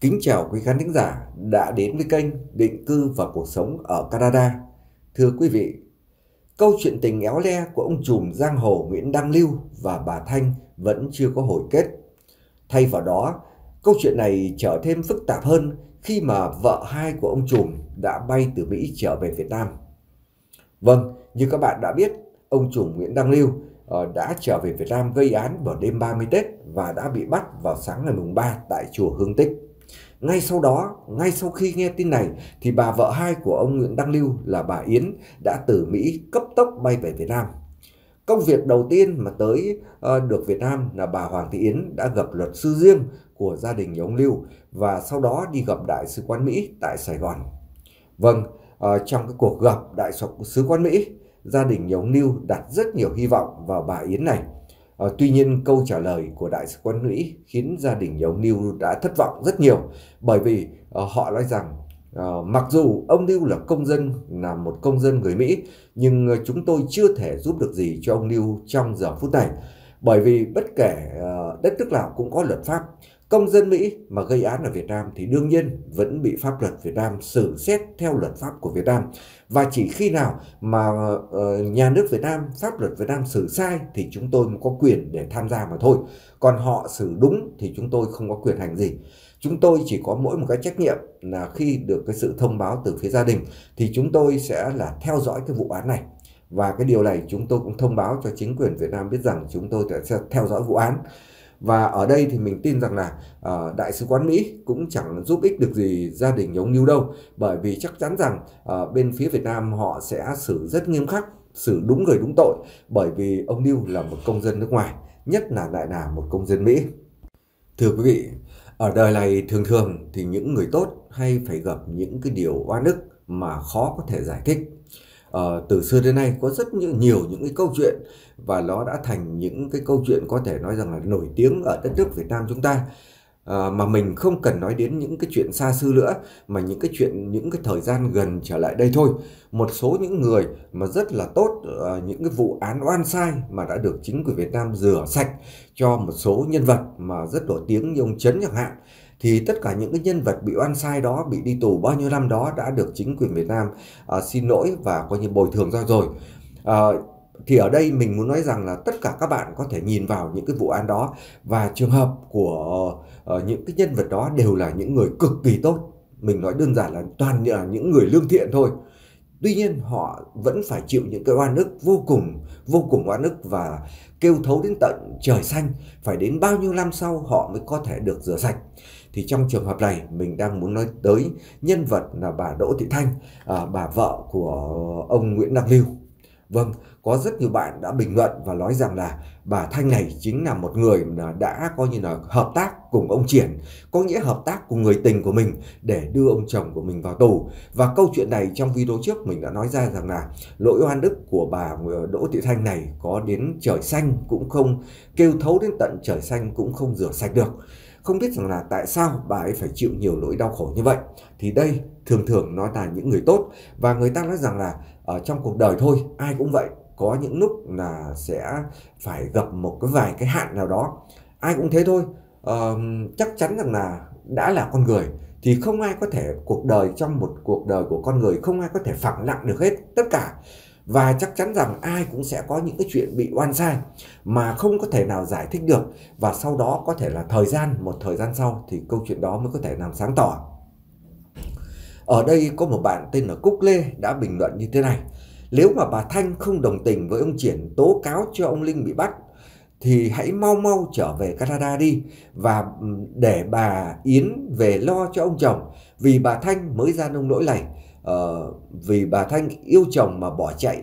Kính chào quý khán thính giả đã đến với kênh Định cư và cuộc sống ở Canada. Thưa quý vị, câu chuyện tình éo le của ông trùm giang hồ Nguyễn Đăng Lưu và bà Thanh vẫn chưa có hồi kết. Thay vào đó, câu chuyện này trở thêm phức tạp hơn khi mà vợ hai của ông trùm đã bay từ Mỹ trở về Việt Nam. Vâng, như các bạn đã biết, ông trùm Nguyễn Đăng Lưu ờ, đã trở về Việt Nam gây án vào đêm 30 Tết và đã bị bắt vào sáng ngày mùng 3 tại chùa Hương Tích. Ngay sau đó, ngay sau khi nghe tin này thì bà vợ hai của ông Nguyễn Đăng Lưu là bà Yến đã từ Mỹ cấp tốc bay về Việt Nam. Công việc đầu tiên mà tới uh, được Việt Nam là bà Hoàng Thị Yến đã gặp luật sư riêng của gia đình ông Lưu và sau đó đi gặp Đại sứ quán Mỹ tại Sài Gòn. Vâng, uh, trong cái cuộc gặp Đại sứ quán Mỹ, gia đình ông Lưu đặt rất nhiều hy vọng vào bà Yến này À, tuy nhiên câu trả lời của đại sứ quán Mỹ khiến gia đình nhà ông Lưu đã thất vọng rất nhiều bởi vì à, họ nói rằng à, mặc dù ông Lưu là công dân là một công dân người Mỹ nhưng chúng tôi chưa thể giúp được gì cho ông Lưu trong giờ phút này bởi vì bất kể đất nước nào cũng có luật pháp công dân Mỹ mà gây án ở Việt Nam thì đương nhiên vẫn bị pháp luật Việt Nam xử xét theo luật pháp của Việt Nam. Và chỉ khi nào mà ờ, nhà nước Việt Nam, pháp luật Việt Nam xử sai thì chúng tôi mới có quyền để tham gia mà thôi. Còn họ xử đúng thì chúng tôi không có quyền hành gì. Chúng tôi chỉ có mỗi một cái trách nhiệm là khi được cái sự thông báo từ phía gia đình thì chúng tôi sẽ là theo dõi cái vụ án này và cái điều này chúng tôi cũng thông báo cho chính quyền Việt Nam biết rằng chúng tôi sẽ theo dõi vụ án và ở đây thì mình tin rằng là uh, đại sứ quán Mỹ cũng chẳng giúp ích được gì gia đình ông Lưu đâu bởi vì chắc chắn rằng uh, bên phía Việt Nam họ sẽ xử rất nghiêm khắc xử đúng người đúng tội bởi vì ông Lưu là một công dân nước ngoài nhất là lại là một công dân Mỹ thưa quý vị ở đời này thường thường thì những người tốt hay phải gặp những cái điều oan ức mà khó có thể giải thích uh, từ xưa đến nay có rất nhiều, nhiều những cái câu chuyện và nó đã thành những cái câu chuyện có thể nói rằng là nổi tiếng ở đất nước Việt Nam chúng ta À, mà mình không cần nói đến những cái chuyện xa xưa nữa mà những cái chuyện những cái thời gian gần trở lại đây thôi một số những người mà rất là tốt uh, những cái vụ án oan sai mà đã được chính quyền Việt Nam rửa sạch cho một số nhân vật mà rất nổi tiếng như ông Trấn chẳng hạn thì tất cả những cái nhân vật bị oan sai đó bị đi tù bao nhiêu năm đó đã được chính quyền Việt Nam uh, xin lỗi và coi như bồi thường ra rồi uh, thì ở đây mình muốn nói rằng là tất cả các bạn có thể nhìn vào những cái vụ án đó và trường hợp của uh, những cái nhân vật đó đều là những người cực kỳ tốt mình nói đơn giản là toàn là những người lương thiện thôi tuy nhiên họ vẫn phải chịu những cái oan ức vô cùng vô cùng oan ức và kêu thấu đến tận trời xanh phải đến bao nhiêu năm sau họ mới có thể được rửa sạch thì trong trường hợp này mình đang muốn nói tới nhân vật là bà Đỗ Thị Thanh, à, bà vợ của ông Nguyễn Đăng Lưu. Vâng, có rất nhiều bạn đã bình luận và nói rằng là bà Thanh này chính là một người đã coi như là hợp tác cùng ông Triển, có nghĩa hợp tác cùng người tình của mình để đưa ông chồng của mình vào tù. Và câu chuyện này trong video trước mình đã nói ra rằng là lỗi oan đức của bà ờ, Đỗ Thị Thanh này có đến trời xanh cũng không, kêu thấu đến tận trời xanh cũng không rửa sạch được không biết rằng là tại sao bà ấy phải chịu nhiều nỗi đau khổ như vậy thì đây thường thường nó là những người tốt và người ta nói rằng là ở ờ, trong cuộc đời thôi ai cũng vậy có những lúc là sẽ phải gặp một cái vài cái hạn nào đó ai cũng thế thôi ờ, chắc chắn rằng là đã là con người thì không ai có thể cuộc đời trong một cuộc đời của con người không ai có thể phẳng lặng được hết tất cả và chắc chắn rằng ai cũng sẽ có những cái chuyện bị oan sai mà không có thể nào giải thích được và sau đó có thể là thời gian một thời gian sau thì câu chuyện đó mới có thể làm sáng tỏ ở đây có một bạn tên là Cúc Lê đã bình luận như thế này nếu mà bà Thanh không đồng tình với ông Triển tố cáo cho ông Linh bị bắt thì hãy mau mau trở về Canada đi và để bà Yến về lo cho ông chồng vì bà Thanh mới ra nông nỗi này uh, vì bà Thanh yêu chồng mà bỏ chạy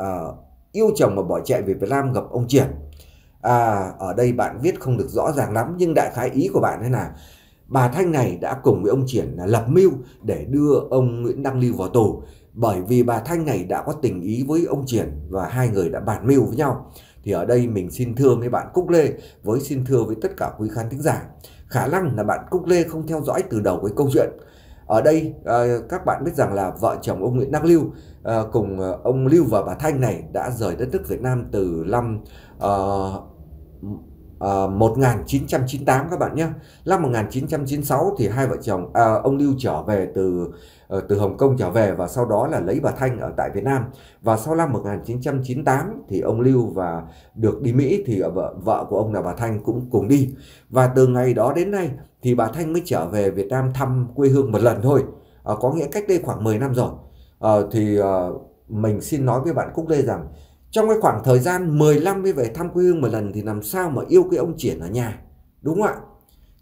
uh, yêu chồng mà bỏ chạy về Việt Nam gặp ông Triển à, ở đây bạn viết không được rõ ràng lắm nhưng đại khái ý của bạn thế là bà Thanh này đã cùng với ông Triển là lập mưu để đưa ông Nguyễn Đăng Lưu vào tù bởi vì bà Thanh này đã có tình ý với ông Triển và hai người đã bàn mưu với nhau thì ở đây mình xin thưa với bạn Cúc Lê với xin thưa với tất cả quý khán thính giả khả năng là bạn Cúc Lê không theo dõi từ đầu cái câu chuyện ở đây ờ, các bạn biết rằng là vợ chồng ông Nguyễn Đăng Lưu ờ, cùng ờ, ông Lưu và bà Thanh này đã rời đất nước Việt Nam từ năm uh, uh, ờ, 1998 các bạn nhé. Năm 1996 thì hai vợ chồng à, ông Lưu trở về từ ờ, từ Hồng Kông trở về và sau đó là lấy bà Thanh ở tại Việt Nam. Và sau năm 1998 thì ông Lưu và được đi Mỹ thì vợ vợ của ông là bà Thanh cũng cùng đi. Và từ ngày đó đến nay thì bà Thanh mới trở về Việt Nam thăm quê hương một lần thôi. À, có nghĩa cách đây khoảng 10 năm rồi. À, thì à, mình xin nói với bạn Cúc Lê rằng trong cái khoảng thời gian 15 mới về thăm quê hương một lần thì làm sao mà yêu cái ông triển ở nhà đúng không ạ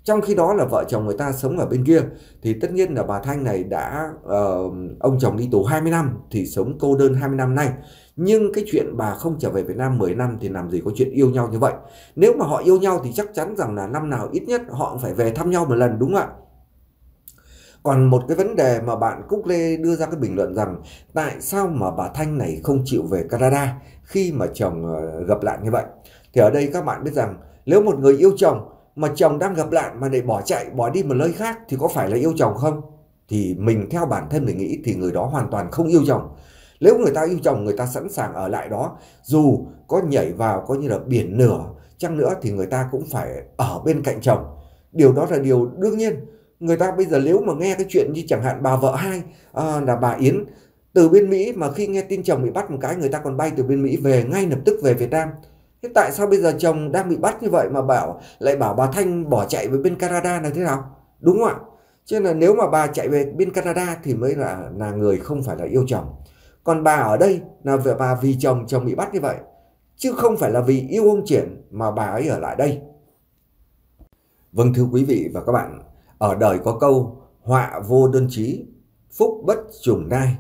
trong khi đó là vợ chồng người ta sống ở bên kia thì tất nhiên là bà Thanh này đã uh, ông chồng đi tù 20 năm thì sống cô đơn 20 năm nay nhưng cái chuyện bà không trở về Việt Nam 10 năm thì làm gì có chuyện yêu nhau như vậy nếu mà họ yêu nhau thì chắc chắn rằng là năm nào ít nhất họ cũng phải về thăm nhau một lần đúng không ạ còn một cái vấn đề mà bạn Cúc Lê đưa ra cái bình luận rằng tại sao mà bà Thanh này không chịu về Canada khi mà chồng ờ, gặp lại như vậy thì ở đây các bạn biết rằng nếu một người yêu chồng mà chồng đang gặp lại mà để bỏ chạy bỏ đi một nơi khác thì có phải là yêu chồng không thì mình theo bản thân mình nghĩ thì người đó hoàn toàn không yêu chồng nếu người ta yêu chồng người ta sẵn sàng ở lại đó dù có nhảy vào coi như là biển nửa chăng nữa thì người ta cũng phải ở bên cạnh chồng điều đó là điều đương nhiên người ta bây giờ nếu mà nghe cái chuyện như chẳng hạn bà vợ hai à, là bà Yến từ bên Mỹ mà khi nghe tin chồng bị bắt một cái người ta còn bay từ bên Mỹ về ngay lập tức về Việt Nam. Thế tại sao bây giờ chồng đang bị bắt như vậy mà bảo lại bảo bà Thanh bỏ chạy về bên Canada là thế nào? Đúng không ạ? Cho nên là nếu mà bà chạy về bên Canada thì mới là là người không phải là yêu chồng. Còn bà ở đây là về bà vì chồng chồng bị bắt như vậy chứ không phải là vì yêu ông Triển mà bà ấy ở lại đây. Vâng thưa quý vị và các bạn, ở đời có câu họa vô đơn chí, phúc bất trùng nai.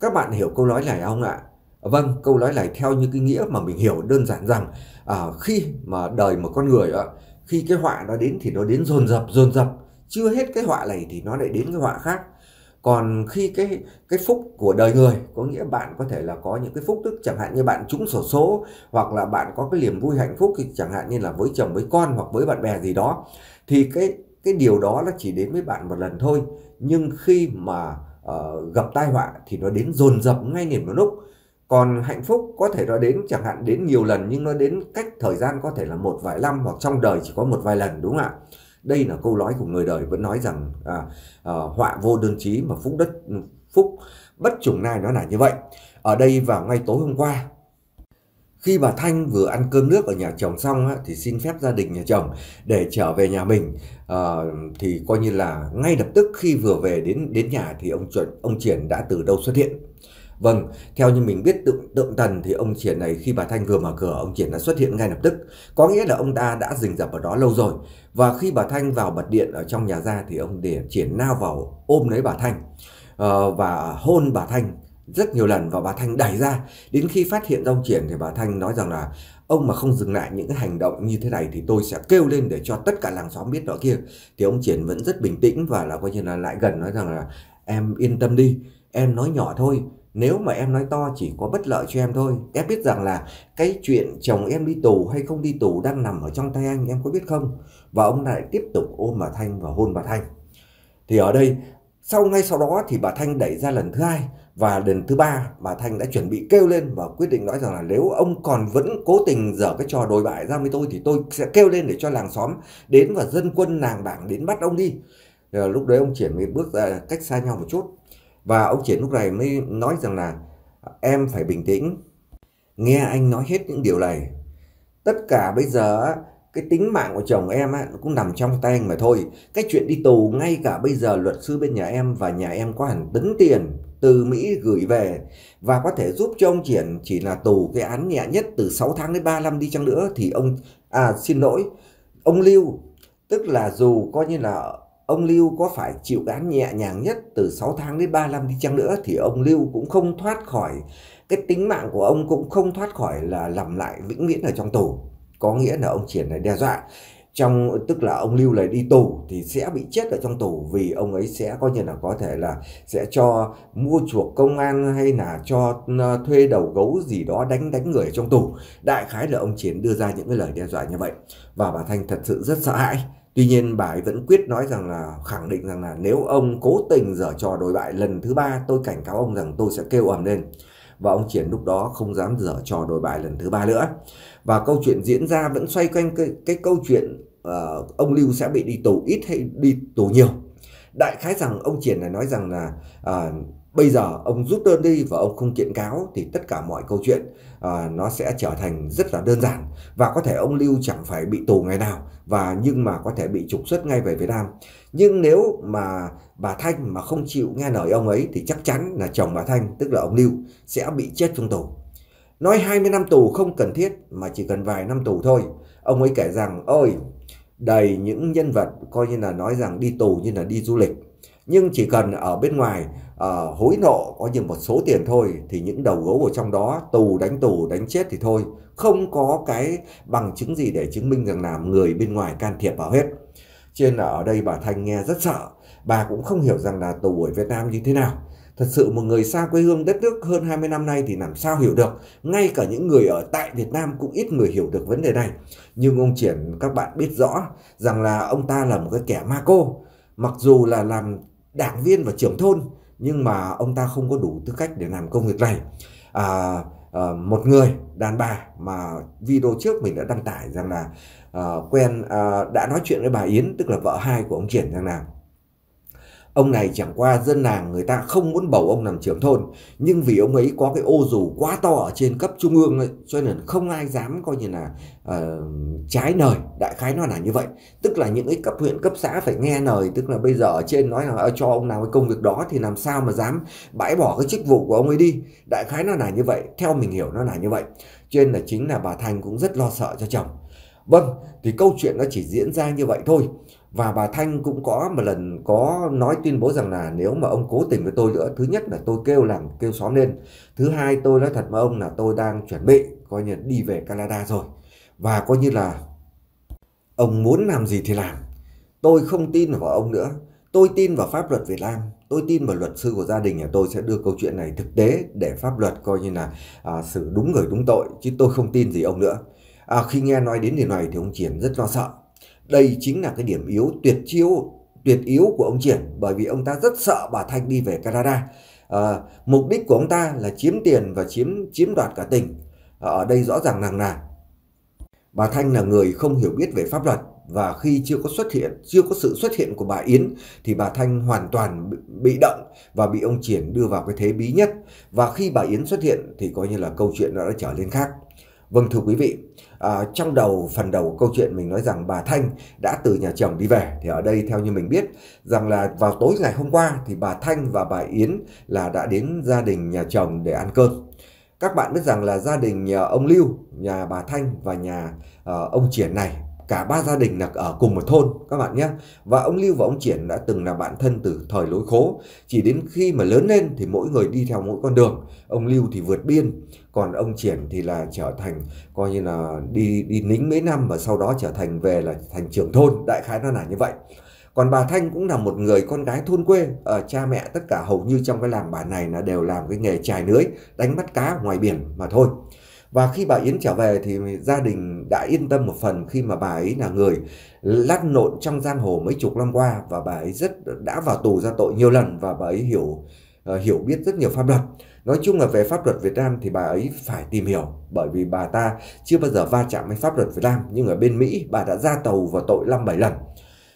Các bạn hiểu câu nói này không ạ? Vâng, câu nói này theo như cái nghĩa mà mình hiểu đơn giản rằng à, khi mà đời một con người ạ, khi cái họa nó đến thì nó đến dồn dập dồn dập, chưa hết cái họa này thì nó lại đến cái họa khác. Còn khi cái cái phúc của đời người có nghĩa bạn có thể là có những cái phúc đức chẳng hạn như bạn trúng sổ số hoặc là bạn có cái niềm vui hạnh phúc thì chẳng hạn như là với chồng với con hoặc với bạn bè gì đó thì cái cái điều đó nó chỉ đến với bạn một lần thôi nhưng khi mà Ờ, gặp tai họa thì nó đến dồn dập ngay liền một lúc còn hạnh phúc có thể nó đến chẳng hạn đến nhiều lần nhưng nó đến cách thời gian có thể là một vài năm hoặc trong đời chỉ có một vài lần đúng không ạ đây là câu nói của người đời vẫn nói rằng à, à, họa vô đơn chí mà phúc đất phúc bất chủng nai nó là như vậy ở đây vào ngay tối hôm qua khi bà Thanh vừa ăn cơm nước ở nhà chồng xong á, thì xin phép gia đình nhà chồng để trở về nhà mình. À, thì coi như là ngay lập tức khi vừa về đến đến nhà thì ông chuẩn ông Triển đã từ đâu xuất hiện. Vâng, theo như mình biết tượng tượng thần thì ông Triển này khi bà Thanh vừa mở cửa ông Triển đã xuất hiện ngay lập tức. Có nghĩa là ông ta đã rình rập ở đó lâu rồi. Và khi bà Thanh vào bật điện ở trong nhà ra thì ông để Triển lao vào ôm lấy bà Thanh à, và hôn bà Thanh rất nhiều lần và bà Thanh đẩy ra đến khi phát hiện ra ông Triển thì bà Thanh nói rằng là ông mà không dừng lại những cái hành động như thế này thì tôi sẽ kêu lên để cho tất cả làng xóm biết đó kia thì ông Triển vẫn rất bình tĩnh và là coi như là lại gần nói rằng là em yên tâm đi em nói nhỏ thôi nếu mà em nói to chỉ có bất lợi cho em thôi em biết rằng là cái chuyện chồng em đi tù hay không đi tù đang nằm ở trong tay anh em có biết không và ông lại tiếp tục ôm bà Thanh và hôn bà Thanh thì ở đây sau ngay sau đó thì bà Thanh đẩy ra lần thứ hai và lần thứ ba bà Thanh đã chuẩn bị kêu lên và quyết định nói rằng là nếu ông còn vẫn cố tình dở cái trò đồi bại ra với tôi thì tôi sẽ kêu lên để cho làng xóm đến và dân quân làng bảng đến bắt ông đi. Rồi ờ, lúc đấy ông Triển mới bước ra cách xa nhau một chút và ông Triển lúc này mới nói rằng là em phải bình tĩnh. Nghe anh nói hết những điều này. Tất cả bây giờ cái tính mạng của chồng em á, cũng nằm trong tay anh mà thôi. Cái chuyện đi tù ngay cả bây giờ luật sư bên nhà em và nhà em có hẳn tấn tiền từ Mỹ gửi về và có thể giúp cho ông Triển chỉ là tù cái án nhẹ nhất từ 6 tháng đến 3 năm đi chăng nữa thì ông, à xin lỗi, ông Lưu, tức là dù coi như là ông Lưu có phải chịu án nhẹ nhàng nhất từ 6 tháng đến 3 năm đi chăng nữa thì ông Lưu cũng không thoát khỏi cái tính mạng của ông cũng không thoát khỏi là làm lại vĩnh viễn ở trong tù có nghĩa là ông triển này đe dọa trong tức là ông lưu này đi tù thì sẽ bị chết ở trong tù vì ông ấy sẽ coi như là có thể là sẽ cho mua chuộc công an hay là cho ờ, thuê đầu gấu gì đó đánh đánh người ở trong tù đại khái là ông chiến đưa ra những cái lời đe dọa như vậy và bà thanh thật sự rất sợ hãi tuy nhiên bà ấy vẫn quyết nói rằng là khẳng định rằng là nếu ông cố tình dở trò đối bại lần thứ ba tôi cảnh cáo ông rằng tôi sẽ kêu ầm lên và ông triển lúc đó không dám dở trò đối bại lần thứ ba nữa và câu chuyện diễn ra vẫn xoay quanh cái, cái câu chuyện uh, ông Lưu sẽ bị đi tù ít hay đi tù nhiều đại khái rằng ông Triển này nói rằng là uh, bây giờ ông rút đơn đi và ông không kiện cáo thì tất cả mọi câu chuyện à, nó sẽ trở thành rất là đơn giản và có thể ông lưu chẳng phải bị tù ngày nào và nhưng mà có thể bị trục xuất ngay về việt nam nhưng nếu mà bà thanh mà không chịu nghe lời ông ấy thì chắc chắn là chồng bà thanh tức là ông lưu sẽ bị chết trong tù Nói 20 năm tù không cần thiết mà chỉ cần vài năm tù thôi. Ông ấy kể rằng, ôi, đầy những nhân vật coi như là nói rằng đi tù như là đi du lịch. Nhưng chỉ cần ở bên ngoài uh, hối nộ có như một số tiền thôi thì những đầu gấu ở trong đó tù đánh tù đánh chết thì thôi. Không có cái bằng chứng gì để chứng minh rằng là người bên ngoài can thiệp vào hết. trên ở đây bà Thanh nghe rất sợ. Bà cũng không hiểu rằng là tù ở Việt Nam như thế nào. Thật sự một người xa quê hương đất nước hơn 20 năm nay thì làm sao hiểu được. Ngay cả những người ở tại Việt Nam cũng ít người hiểu được vấn đề này. Nhưng ông Triển các bạn biết rõ rằng là ông ta là một cái kẻ ma cô. Mặc dù là làm đảng viên và trưởng thôn nhưng mà ông ta không có đủ tư cách để làm công việc này. À, à, một người đàn bà mà video trước mình đã đăng tải rằng là à, quen à, đã nói chuyện với bà Yến tức là vợ hai của ông Triển rằng là Ông này chẳng qua dân làng người ta không muốn bầu ông làm trưởng thôn, nhưng vì ông ấy có cái ô dù quá to ở trên cấp trung ương ấy, cho nên không ai dám coi như là uh, trái lời, đại khái nó là như vậy. Tức là những cái cấp huyện, cấp xã phải nghe lời, tức là bây giờ ở trên nói là ờ, cho ông nào cái công việc đó thì làm sao mà dám bãi bỏ cái chức vụ của ông ấy đi. Đại khái nó là như vậy, theo mình hiểu nó là như vậy. trên là chính là bà Thành cũng rất lo sợ cho chồng. Vâng, thì câu chuyện nó chỉ diễn ra như vậy thôi và bà Thanh cũng có một lần có nói tuyên bố rằng là nếu mà ông cố tình với tôi nữa thứ nhất là tôi kêu làm kêu xóm lên thứ hai tôi nói thật với ông là tôi đang chuẩn bị coi như đi về Canada rồi và coi như là ông muốn làm gì thì làm tôi không tin vào ông nữa tôi tin vào pháp luật Việt Nam tôi tin vào luật sư của gia đình nhà tôi sẽ đưa câu chuyện này thực tế để pháp luật coi như là à, xử đúng người đúng tội chứ tôi không tin gì ông nữa à, khi nghe nói đến điều này thì ông Triển rất lo sợ đây chính là cái điểm yếu tuyệt chiêu tuyệt yếu của ông Triển bởi vì ông ta rất sợ bà Thanh đi về Canada. À, mục đích của ông ta là chiếm tiền và chiếm chiếm đoạt cả tỉnh. À, ở đây rõ ràng rằng là bà Thanh là người không hiểu biết về pháp luật và khi chưa có xuất hiện chưa có sự xuất hiện của bà Yến thì bà Thanh hoàn toàn bị động và bị ông Triển đưa vào cái thế bí nhất và khi bà Yến xuất hiện thì coi như là câu chuyện đã, trở lên khác. Vâng thưa quý vị, À, trong đầu phần đầu câu chuyện mình nói rằng bà Thanh đã từ nhà chồng đi về thì ở đây theo như mình biết rằng là vào tối ngày hôm qua thì bà Thanh và bà Yến là đã đến gia đình nhà chồng để ăn cơm các bạn biết rằng là gia đình ông Lưu, nhà bà Thanh và nhà uh, ông Triển này cả ba gia đình là ở cùng một thôn các bạn nhé và ông Lưu và ông Triển đã từng là bạn thân từ thời lối khố chỉ đến khi mà lớn lên thì mỗi người đi theo mỗi con đường ông Lưu thì vượt biên còn ông Triển thì là trở thành coi như là đi đi nính mấy năm và sau đó trở thành về là thành trưởng thôn đại khái nó là như vậy còn bà Thanh cũng là một người con gái thôn quê ở ờ, cha mẹ tất cả hầu như trong cái làng bản này là đều làm cái nghề chài lưới đánh bắt cá ngoài biển mà thôi và khi bà Yến trở về thì gia đình đã yên tâm một phần khi mà bà ấy là người lăn lộn trong giang hồ mấy chục năm qua và bà ấy rất đã vào tù ra tội nhiều lần và bà ấy hiểu ờ, hiểu biết rất nhiều pháp luật. Nói chung là về pháp luật Việt Nam thì bà ấy phải tìm hiểu bởi vì bà ta chưa bao giờ va chạm với pháp luật Việt Nam nhưng ở bên Mỹ bà đã ra tàu vào tội năm bảy lần.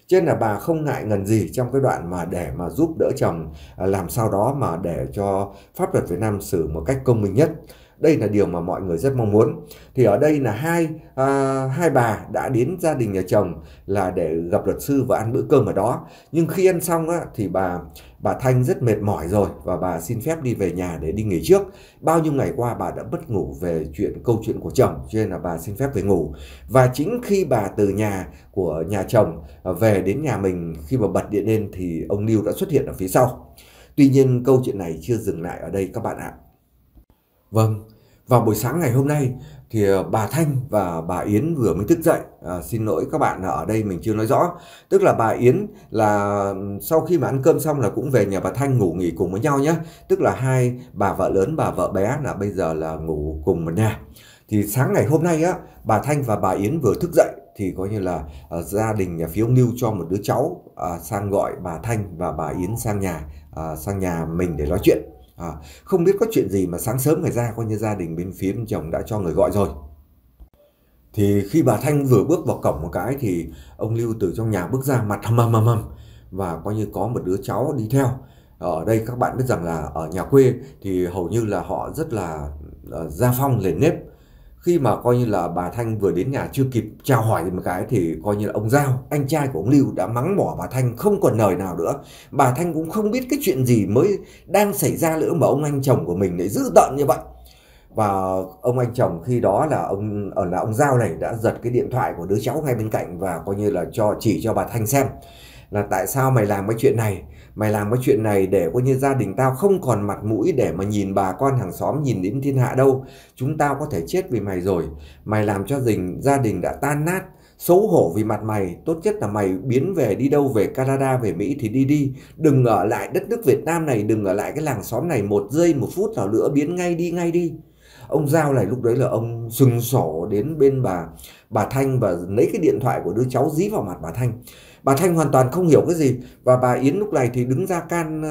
Cho nên là bà không ngại ngần gì trong cái đoạn mà để mà giúp đỡ chồng ờ, làm sao đó mà để cho pháp luật Việt Nam xử một cách công minh nhất đây là điều mà mọi người rất mong muốn thì ở đây là hai à, hai bà đã đến gia đình nhà chồng là để gặp luật sư và ăn bữa cơm ở đó nhưng khi ăn xong á, thì bà bà Thanh rất mệt mỏi rồi và bà xin phép đi về nhà để đi nghỉ trước bao nhiêu ngày qua bà đã bất ngủ về chuyện câu chuyện của chồng cho nên là bà xin phép về ngủ và chính khi bà từ nhà của nhà chồng à, về đến nhà mình khi mà bật điện lên thì ông Lưu đã xuất hiện ở phía sau tuy nhiên câu chuyện này chưa dừng lại ở đây các bạn ạ Vâng, vào buổi sáng ngày hôm nay thì ờ, bà Thanh và bà Yến vừa mới thức dậy. À, xin lỗi các bạn ở đây mình chưa nói rõ. Tức là bà Yến là sau khi mà ăn cơm xong là cũng về nhà bà Thanh ngủ nghỉ cùng với nhau nhé. Tức là hai bà vợ lớn bà vợ bé là bây giờ là ngủ cùng một nhà. Thì sáng ngày hôm nay á bà Thanh và bà Yến vừa thức dậy thì coi như là uh, gia đình nhà Phía ông lưu cho một đứa cháu uh, sang gọi bà Thanh và bà Yến sang nhà uh, sang nhà mình để nói chuyện À, không biết có chuyện gì mà sáng sớm ngày ra coi như gia đình bên phía bên chồng đã cho người gọi rồi. Thì khi bà Thanh vừa bước vào cổng một cái thì ông Lưu từ trong nhà bước ra mặt hầm hầm hầm và coi như có một đứa cháu đi theo. Ở đây các bạn biết rằng là ở nhà quê thì hầu như là họ rất là ờ, gia phong lề nếp khi mà coi như là bà Thanh vừa đến nhà chưa kịp chào hỏi một cái thì coi như là ông Giao, anh trai của ông Lưu đã mắng mỏ bà Thanh không còn lời nào nữa. Bà Thanh cũng không biết cái chuyện gì mới đang xảy ra nữa mà ông anh chồng của mình lại dữ tợn như vậy. Và ông anh chồng khi đó là ông ở ờ, là ông Giao này đã giật cái điện thoại của đứa cháu ngay bên cạnh và coi như là cho chỉ cho bà Thanh xem là tại sao mày làm cái chuyện này mày làm cái chuyện này để coi như gia đình tao không còn mặt mũi để mà nhìn bà con hàng xóm nhìn đến thiên hạ đâu chúng tao có thể chết vì mày rồi mày làm cho đình gia đình đã tan nát xấu hổ vì mặt mày tốt nhất là mày biến về đi đâu về Canada về Mỹ thì đi đi đừng ở lại đất nước Việt Nam này đừng ở lại cái làng xóm này một giây một phút nào nữa biến ngay đi ngay đi ông giao này lúc đấy là ông sừng sỏ đến bên bà bà Thanh và lấy cái điện thoại của đứa cháu dí vào mặt bà Thanh bà thanh hoàn toàn không hiểu cái gì và bà yến lúc này thì đứng ra can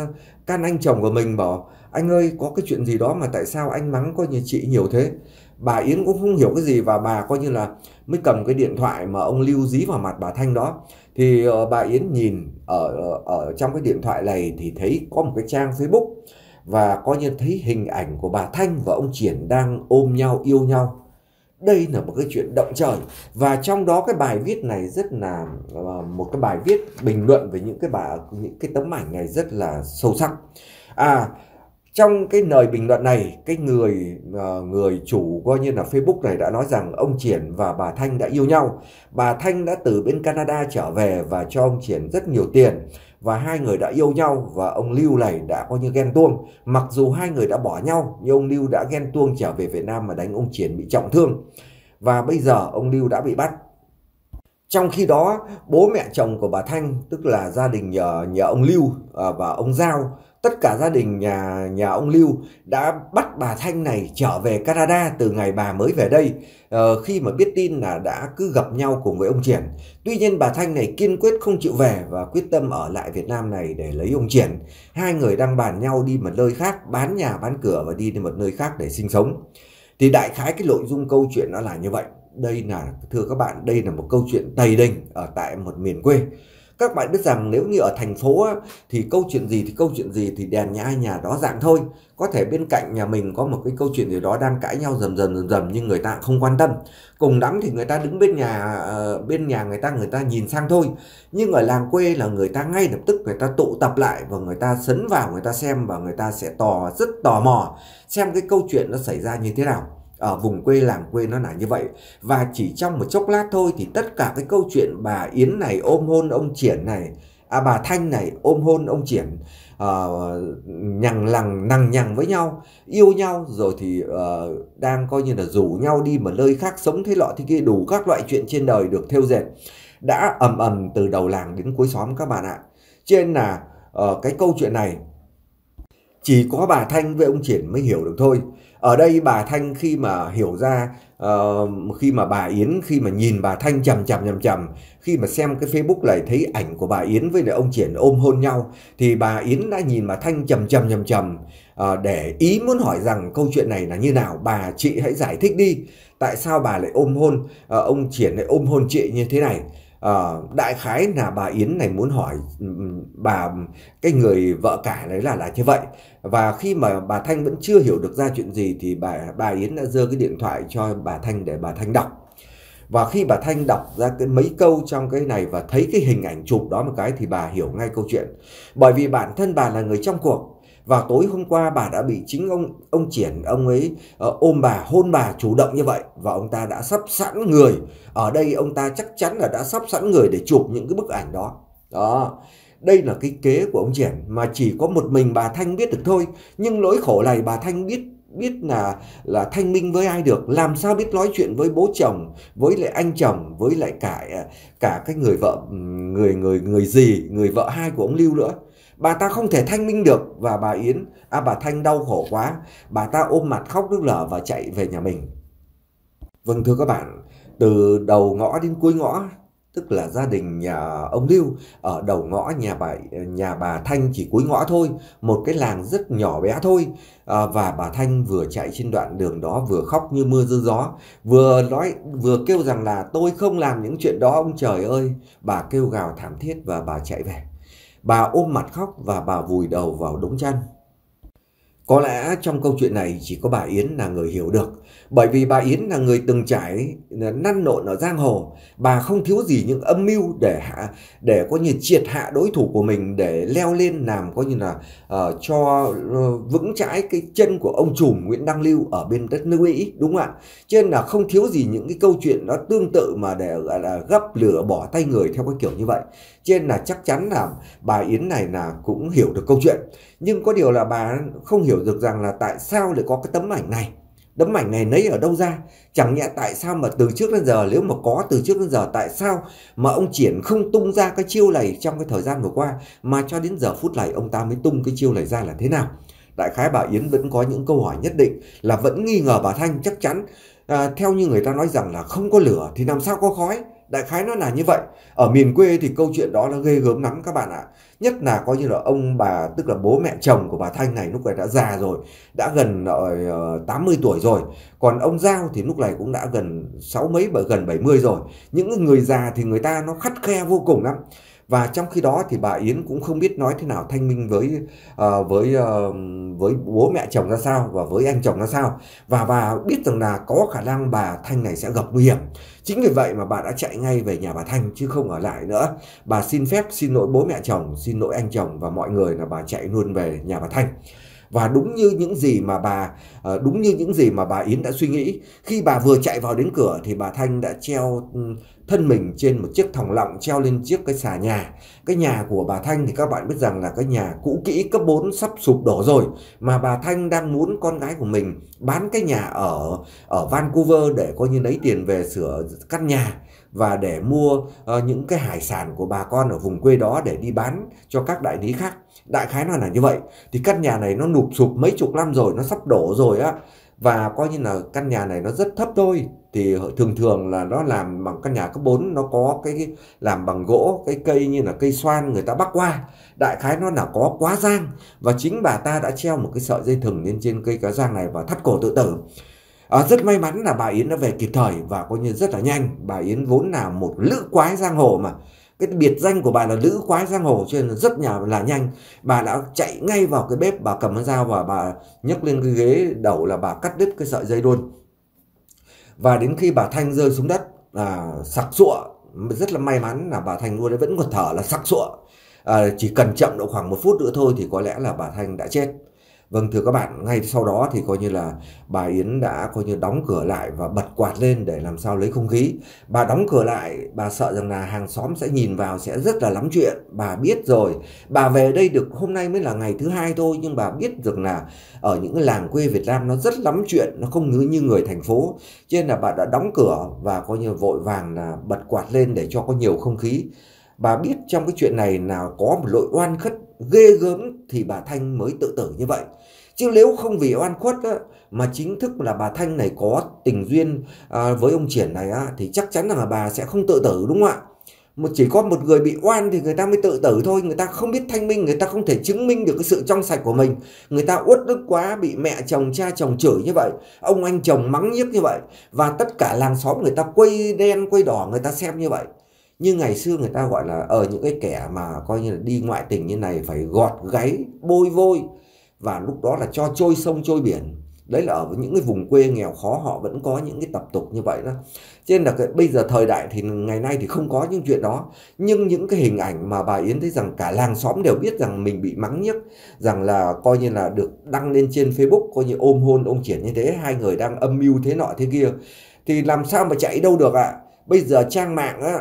can anh chồng của mình bảo anh ơi có cái chuyện gì đó mà tại sao anh mắng coi như chị nhiều thế bà yến cũng không hiểu cái gì và bà coi như là mới cầm cái điện thoại mà ông lưu dí vào mặt bà thanh đó thì ờ, bà yến nhìn ở ờ, ở trong cái điện thoại này thì thấy có một cái trang facebook và coi như thấy hình ảnh của bà thanh và ông triển đang ôm nhau yêu nhau đây là một cái chuyện động trời và trong đó cái bài viết này rất là ờ, một cái bài viết bình luận về những cái bài những cái tấm ảnh này rất là sâu sắc à trong cái lời bình luận này cái người ờ, người chủ coi như là Facebook này đã nói rằng ông Triển và bà Thanh đã yêu nhau bà Thanh đã từ bên Canada trở về và cho ông Triển rất nhiều tiền và hai người đã yêu nhau và ông Lưu này đã coi như ghen tuông. Mặc dù hai người đã bỏ nhau nhưng ông Lưu đã ghen tuông trở về Việt Nam mà đánh ông Triển bị trọng thương. Và bây giờ ông Lưu đã bị bắt. Trong khi đó bố mẹ chồng của bà Thanh tức là gia đình nhờ, nhờ ông Lưu à, và ông Giao tất cả gia đình nhà nhà ông Lưu đã bắt bà Thanh này trở về Canada từ ngày bà mới về đây ờ, khi mà biết tin là đã cứ gặp nhau cùng với ông Triển. Tuy nhiên bà Thanh này kiên quyết không chịu về và quyết tâm ở lại Việt Nam này để lấy ông Triển. Hai người đang bàn nhau đi một nơi khác, bán nhà bán cửa và đi đến một nơi khác để sinh sống. Thì đại khái cái nội dung câu chuyện nó là như vậy. Đây là thưa các bạn, đây là một câu chuyện tày đình ở tại một miền quê các bạn biết rằng nếu như ở thành phố thì câu chuyện gì thì câu chuyện gì thì đèn nhà ai nhà đó dạng thôi có thể bên cạnh nhà mình có một cái câu chuyện gì đó đang cãi nhau dần dần dần dần nhưng người ta không quan tâm cùng lắm thì người ta đứng bên nhà ờ, bên nhà người ta người ta nhìn sang thôi nhưng ở làng quê là người ta ngay lập tức người ta tụ tập lại và người ta sấn vào người ta xem và người ta sẽ tò rất tò mò xem cái câu chuyện nó xảy ra như thế nào ở vùng quê làng quê nó là như vậy và chỉ trong một chốc lát thôi thì tất cả cái câu chuyện bà Yến này ôm hôn ông Triển này à bà Thanh này ôm hôn ông Triển uh, nhằng lằng nằng nhằng với nhau yêu nhau rồi thì uh, đang coi như là rủ nhau đi một nơi khác sống thế lọ thì kia đủ các loại chuyện trên đời được theo dệt đã ầm ầm từ đầu làng đến cuối xóm các bạn ạ trên là uh, cái câu chuyện này chỉ có bà Thanh với ông Triển mới hiểu được thôi ở đây bà thanh khi mà hiểu ra uh, khi mà bà yến khi mà nhìn bà thanh chằm chằm chằm chằm khi mà xem cái facebook này thấy ảnh của bà yến với lại ông triển ôm hôn nhau thì bà yến đã nhìn bà thanh chằm chằm chằm chằm uh, để ý muốn hỏi rằng câu chuyện này là như nào bà chị hãy giải thích đi tại sao bà lại ôm hôn uh, ông triển lại ôm hôn chị như thế này Uh, đại khái là bà Yến này muốn hỏi bà cái người vợ cả đấy là là như vậy và khi mà bà Thanh vẫn chưa hiểu được ra chuyện gì thì bà bà Yến đã dơ cái điện thoại cho bà Thanh để bà Thanh đọc và khi bà Thanh đọc ra cái mấy câu trong cái này và thấy cái hình ảnh chụp đó một cái thì bà hiểu ngay câu chuyện bởi vì bản thân bà là người trong cuộc vào tối hôm qua bà đã bị chính ông ông triển ông ấy uh, ôm bà hôn bà chủ động như vậy và ông ta đã sắp sẵn người ở đây ông ta chắc chắn là đã sắp sẵn người để chụp những cái bức ảnh đó đó đây là cái kế của ông triển mà chỉ có một mình bà thanh biết được thôi nhưng nỗi khổ này bà thanh biết biết là là thanh minh với ai được làm sao biết nói chuyện với bố chồng với lại anh chồng với lại cả à, cả cái người vợ người người người gì người vợ hai của ông lưu nữa bà ta không thể thanh minh được và bà Yến à bà Thanh đau khổ quá, bà ta ôm mặt khóc nước lở và chạy về nhà mình. Vâng thưa các bạn, từ đầu ngõ đến cuối ngõ tức là gia đình nhà ông Lưu ở đầu ngõ nhà bà nhà bà Thanh chỉ cuối ngõ thôi, một cái làng rất nhỏ bé thôi à, và bà Thanh vừa chạy trên đoạn đường đó vừa khóc như mưa dưa gió, vừa nói vừa kêu rằng là tôi không làm những chuyện đó ông trời ơi, bà kêu gào thảm thiết và bà chạy về. Bà ôm mặt khóc và bà vùi đầu vào đống chăn. Có lẽ trong câu chuyện này chỉ có bà Yến là người hiểu được. Bởi vì bà Yến là người từng trải năn nộn ở giang hồ. Bà không thiếu gì những âm mưu để hạ, để có như triệt hạ đối thủ của mình để leo lên làm có như là uh, cho ờ, vững trái cái chân của ông trùm Nguyễn Đăng Lưu ở bên đất nước Mỹ. Đúng không ạ? Cho nên là không thiếu gì những cái câu chuyện nó tương tự mà để gọi là gấp lửa bỏ tay người theo cái kiểu như vậy trên là chắc chắn là bà Yến này là cũng hiểu được câu chuyện. Nhưng có điều là bà không hiểu được rằng là tại sao lại có cái tấm ảnh này. Tấm ảnh này lấy ở đâu ra? Chẳng nhẽ tại sao mà từ trước đến giờ nếu mà có từ trước đến giờ tại sao mà ông Triển không tung ra cái chiêu này trong cái thời gian vừa qua mà cho đến giờ phút này ông ta mới tung cái chiêu này ra là thế nào? Đại khái bà Yến vẫn có những câu hỏi nhất định là vẫn nghi ngờ bà Thanh chắc chắn à, theo như người ta nói rằng là không có lửa thì làm sao có khói đại khái nó là như vậy ở miền quê thì câu chuyện đó nó ghê gớm lắm các bạn ạ nhất là coi như là ông bà tức là bố mẹ chồng của bà thanh này lúc này đã già rồi đã gần uh, ờ, 80 tuổi rồi còn ông giao thì lúc này cũng đã gần sáu mấy gần 70 rồi những người già thì người ta nó khắt khe vô cùng lắm và trong khi đó thì bà Yến cũng không biết nói thế nào thanh minh với uh, với uh, với bố mẹ chồng ra sao và với anh chồng ra sao và bà biết rằng là có khả năng bà Thanh này sẽ gặp nguy hiểm chính vì vậy mà bà đã chạy ngay về nhà bà Thanh chứ không ở lại nữa bà xin phép xin lỗi bố mẹ chồng xin lỗi anh chồng và mọi người là bà chạy luôn về nhà bà Thanh và đúng như những gì mà bà ờ, đúng như những gì mà bà Yến đã suy nghĩ khi bà vừa chạy vào đến cửa thì bà Thanh đã treo thân mình trên một chiếc thòng lọng treo lên chiếc cái xà nhà. Cái nhà của bà Thanh thì các bạn biết rằng là cái nhà cũ kỹ cấp 4 sắp sụp đổ rồi mà bà Thanh đang muốn con gái của mình bán cái nhà ở ở Vancouver để coi như lấy tiền về sửa căn nhà và để mua uh, những cái hải sản của bà con ở vùng quê đó để đi bán cho các đại lý khác. Đại khái nó là như vậy. Thì căn nhà này nó nụp sụp mấy chục năm rồi, nó sắp đổ rồi á và coi như là căn nhà này nó rất thấp thôi thì thường thường là nó làm bằng căn nhà cấp 4 nó có cái làm bằng gỗ cái cây như là cây xoan người ta bắc qua đại khái nó là có quá giang và chính bà ta đã treo một cái sợi dây thừng lên trên cây cá giang này và thắt cổ tự tử à, rất may mắn là bà Yến đã về kịp thời và coi như rất là nhanh bà Yến vốn là một lữ quái giang hồ mà cái biệt danh của bà là nữ quái giang hồ cho nên là rất nhà là nhanh bà đã chạy ngay vào cái bếp bà cầm cái dao và bà nhấc lên cái ghế đầu là bà cắt đứt cái sợi dây luôn và đến khi bà thanh rơi xuống đất là sặc sụa rất là may mắn là bà thanh luôn vẫn còn thở là sặc sụa à, chỉ cần chậm độ khoảng một phút nữa thôi thì có lẽ là bà thanh đã chết Vâng thưa các bạn, ngay sau đó thì coi như là bà Yến đã coi như đóng cửa lại và bật quạt lên để làm sao lấy không khí. Bà đóng cửa lại, bà sợ rằng là hàng xóm sẽ nhìn vào sẽ rất là lắm chuyện, bà biết rồi. Bà về đây được hôm nay mới là ngày thứ hai thôi nhưng bà biết được là ở những làng quê Việt Nam nó rất lắm chuyện, nó không như người thành phố. Cho nên là bà đã đóng cửa và coi như vội vàng là bật quạt lên để cho có nhiều không khí bà biết trong cái chuyện này là có một lỗi oan khất ghê gớm thì bà Thanh mới tự tử như vậy. Chứ nếu không vì oan khuất á, mà chính thức là bà Thanh này có tình duyên à, với ông Triển này á, thì chắc chắn là bà sẽ không tự tử đúng không ạ? Mà chỉ có một người bị oan thì người ta mới tự tử thôi Người ta không biết thanh minh Người ta không thể chứng minh được cái sự trong sạch của mình Người ta uất đức quá Bị mẹ chồng cha chồng chửi như vậy Ông anh chồng mắng nhức như vậy Và tất cả làng xóm người ta quay đen quay đỏ Người ta xem như vậy như ngày xưa người ta gọi là ở những cái kẻ mà coi như là đi ngoại tình như này phải gọt gáy bôi vôi và lúc đó là cho trôi sông trôi biển đấy là ở những cái vùng quê nghèo khó họ vẫn có những cái tập tục như vậy đó cho nên là cái, bây giờ thời đại thì ngày nay thì không có những chuyện đó nhưng những cái hình ảnh mà bà Yến thấy rằng cả làng xóm đều biết rằng mình bị mắng nhiếc rằng là coi như là được đăng lên trên Facebook coi như ôm hôn ông triển như thế hai người đang âm mưu thế nọ thế kia thì làm sao mà chạy đâu được ạ à? bây giờ trang mạng á,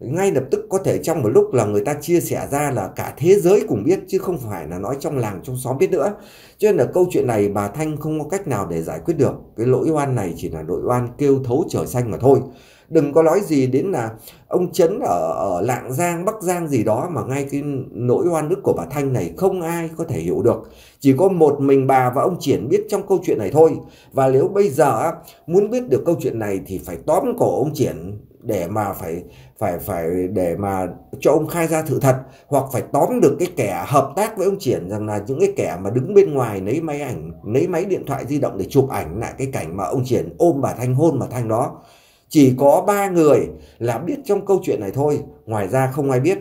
ngay lập tức có thể trong một lúc là người ta chia sẻ ra là cả thế giới cùng biết chứ không phải là nói trong làng trong xóm biết nữa cho nên là câu chuyện này bà thanh không có cách nào để giải quyết được cái lỗi oan này chỉ là lỗi oan kêu thấu trời xanh mà thôi đừng có nói gì đến là ông trấn ở, ở lạng giang bắc giang gì đó mà ngay cái nỗi oan ức của bà thanh này không ai có thể hiểu được chỉ có một mình bà và ông triển biết trong câu chuyện này thôi và nếu bây giờ muốn biết được câu chuyện này thì phải tóm cổ ông triển để mà phải phải phải để mà cho ông khai ra sự thật hoặc phải tóm được cái kẻ hợp tác với ông triển rằng là những cái kẻ mà đứng bên ngoài lấy máy ảnh lấy máy điện thoại di động để chụp ảnh lại cái cảnh mà ông triển ôm bà thanh hôn bà thanh đó chỉ có ba người là biết trong câu chuyện này thôi ngoài ra không ai biết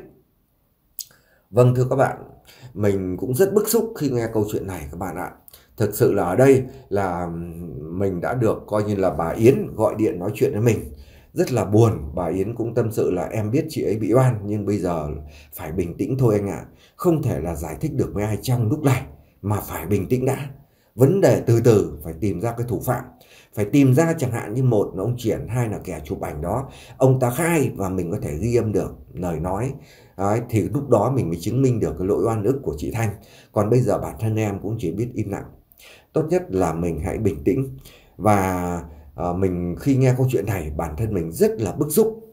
vâng thưa các bạn mình cũng rất bức xúc khi nghe câu chuyện này các bạn ạ thực sự là ở đây là mình đã được coi như là bà Yến gọi điện nói chuyện với mình rất là buồn bà Yến cũng tâm sự là em biết chị ấy bị oan nhưng bây giờ phải bình tĩnh thôi anh ạ à. không thể là giải thích được với ai trong lúc này mà phải bình tĩnh đã vấn đề từ từ phải tìm ra cái thủ phạm phải tìm ra chẳng hạn như một là ông triển hai là kẻ chụp ảnh đó ông ta khai và mình có thể ghi âm được lời nói Đấy, thì lúc đó mình mới chứng minh được cái lỗi oan ức của chị thanh còn bây giờ bản thân em cũng chỉ biết im lặng tốt nhất là mình hãy bình tĩnh và à, mình khi nghe câu chuyện này bản thân mình rất là bức xúc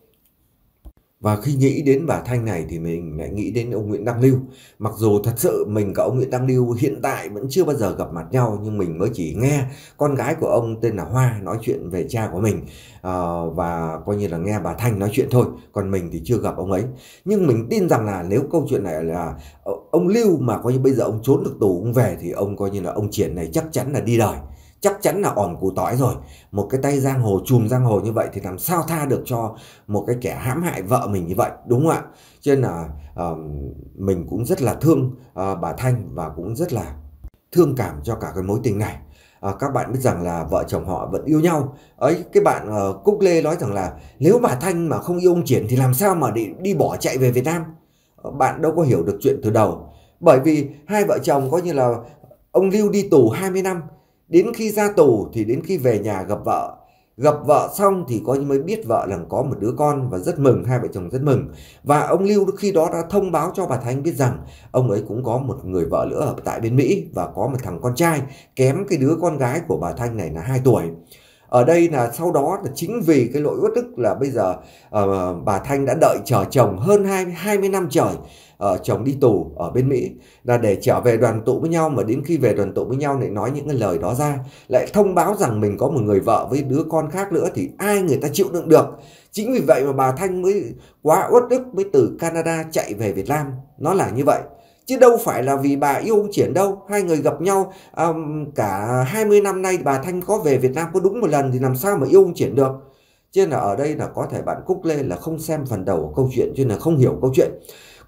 và khi nghĩ đến bà Thanh này thì mình lại nghĩ đến ông Nguyễn Đăng Lưu. Mặc dù thật sự mình và ông Nguyễn Đăng Lưu hiện tại vẫn chưa bao giờ gặp mặt nhau nhưng mình mới chỉ nghe con gái của ông tên là Hoa nói chuyện về cha của mình à, và coi như là nghe bà Thanh nói chuyện thôi. Còn mình thì chưa gặp ông ấy. Nhưng mình tin rằng là nếu câu chuyện này là ông Lưu mà coi như bây giờ ông trốn được tù ông về thì ông coi như là ông Triển này chắc chắn là đi đời chắc chắn là ỏn củ tỏi rồi một cái tay giang hồ chùm giang hồ như vậy thì làm sao tha được cho một cái kẻ hãm hại vợ mình như vậy đúng không ạ cho nên là uh, mình cũng rất là thương uh, bà thanh và cũng rất là thương cảm cho cả cái mối tình này à, các bạn biết rằng là vợ chồng họ vẫn yêu nhau ấy cái bạn uh, cúc lê nói rằng là nếu bà thanh mà không yêu ông triển thì làm sao mà đi, đi bỏ chạy về việt nam bạn đâu có hiểu được chuyện từ đầu bởi vì hai vợ chồng coi như là ông lưu đi tù 20 năm Đến khi ra tù thì đến khi về nhà gặp vợ. Gặp vợ xong thì coi như mới biết vợ là có một đứa con và rất mừng, hai vợ chồng rất mừng. Và ông Lưu khi đó đã thông báo cho bà Thanh biết rằng ông ấy cũng có một người vợ nữa ở tại bên Mỹ và có một thằng con trai kém cái đứa con gái của bà Thanh này là 2 tuổi ở đây là sau đó là chính vì cái lỗi uất ức là bây giờ uh, bà Thanh đã đợi chờ chồng hơn 20, 20 năm trời uh, chồng đi tù ở bên Mỹ là để trở về đoàn tụ với nhau mà đến khi về đoàn tụ với nhau lại nói những cái lời đó ra lại thông báo rằng mình có một người vợ với đứa con khác nữa thì ai người ta chịu đựng được chính vì vậy mà bà Thanh mới quá uất ức mới từ Canada chạy về Việt Nam nó là như vậy chứ đâu phải là vì bà yêu ông triển đâu hai người gặp nhau um, cả 20 năm nay bà Thanh có về Việt Nam có đúng một lần thì làm sao mà yêu ông triển được cho nên là ở đây là có thể bạn Cúc Lê là không xem phần đầu của câu chuyện cho nên là không hiểu câu chuyện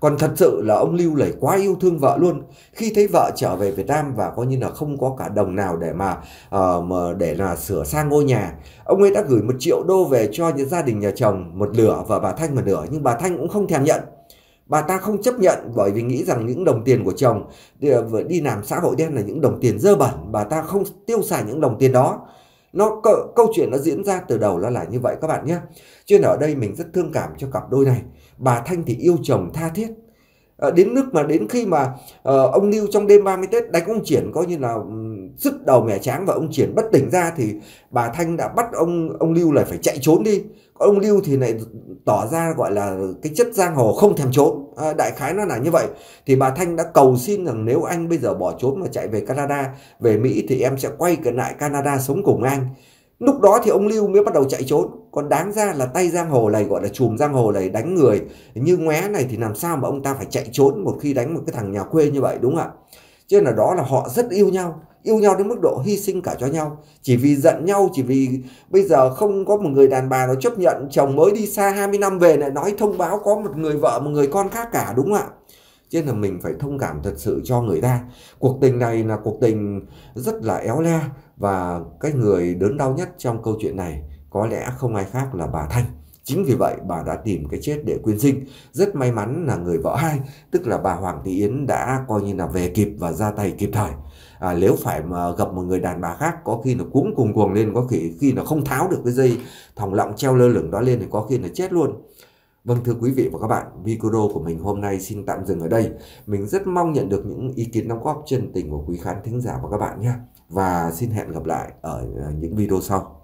còn thật sự là ông Lưu Lẩy quá yêu thương vợ luôn. Khi thấy vợ trở về Việt Nam và coi như là không có cả đồng nào để mà uh, mà để là sửa sang ngôi nhà, ông ấy đã gửi một triệu đô về cho những gia đình nhà chồng một nửa và bà Thanh một nửa nhưng bà Thanh cũng không thèm nhận. Bà ta không chấp nhận bởi vì nghĩ rằng những đồng tiền của chồng đi ờ, làm xã hội đen là những đồng tiền dơ bẩn, bà ta không tiêu xài những đồng tiền đó nó câu, câu chuyện nó diễn ra từ đầu là là như vậy các bạn nhé cho nên ở đây mình rất thương cảm cho cặp đôi này bà thanh thì yêu chồng tha thiết à, đến nước mà đến khi mà uh, ông lưu trong đêm 30 tết đánh ông triển coi như là um, ừ, sức đầu mẻ tráng và ông triển bất tỉnh ra thì bà thanh đã bắt ông ông lưu lại phải chạy trốn đi ông lưu thì lại tỏ ra gọi là cái chất giang hồ không thèm trốn à, đại khái nó là như vậy thì bà thanh đã cầu xin rằng nếu anh bây giờ bỏ trốn mà chạy về canada về mỹ thì em sẽ quay trở lại canada sống cùng anh lúc đó thì ông lưu mới bắt đầu chạy trốn còn đáng ra là tay giang hồ này gọi là chùm giang hồ này đánh người như ngoé này thì làm sao mà ông ta phải chạy trốn một khi đánh một cái thằng nhà quê như vậy đúng không ạ cho nên là đó là họ rất yêu nhau yêu nhau đến mức độ hy sinh cả cho nhau chỉ vì giận nhau chỉ vì bây giờ không có một người đàn bà nó chấp nhận chồng mới đi xa 20 năm về lại nói thông báo có một người vợ một người con khác cả đúng không ạ cho nên là mình phải thông cảm thật sự cho người ta cuộc tình này là cuộc tình rất là éo le và cái người đớn đau nhất trong câu chuyện này có lẽ không ai khác là bà Thanh Chính vì vậy bà đã tìm cái chết để quyên sinh. Rất may mắn là người vợ hai, tức là bà Hoàng Thị Yến đã coi như là về kịp và ra tay kịp thời. À, nếu phải mà gặp một người đàn bà khác có khi là cũng cùng cuồng lên, có khi khi là không tháo được cái dây thòng lọng treo lơ lửng đó lên thì có khi là chết luôn. Vâng thưa quý vị và các bạn, video của mình hôm nay xin tạm dừng ở đây. Mình rất mong nhận được những ý kiến đóng góp chân tình của quý khán thính giả và các bạn nhé. Và xin hẹn gặp lại ở những video sau.